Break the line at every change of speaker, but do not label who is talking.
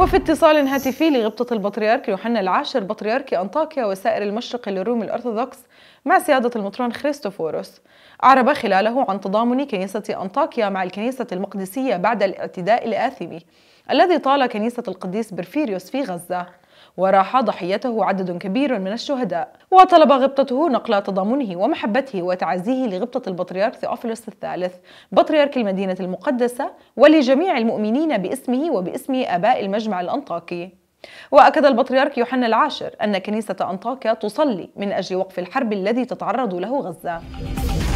وفي اتصال هاتفي لغبطة البطريرك يوحنا العاشر بطريرك أنطاكيا وسائر المشرق للروم الأرثوذكس مع سيادة المطران خريستوفوروس أعرب خلاله عن تضامن كنيسة أنطاكيا مع الكنيسة المقدسية بعد الاعتداء الآثمي الذي طال كنيسة القديس برفيريوس في غزة وراح ضحيته عدد كبير من الشهداء وطلب غبطته نقل تضامنه ومحبته وتعزيه لغبطة البطريرك ثيوفيلوس الثالث بطريرك المدينة المقدسة ولجميع المؤمنين باسمه وباسم آباء المجمع الأنطاكي وأكد البطريرك يوحنا العاشر أن كنيسة أنطاكيا تصلي من أجل وقف الحرب الذي تتعرض له غزة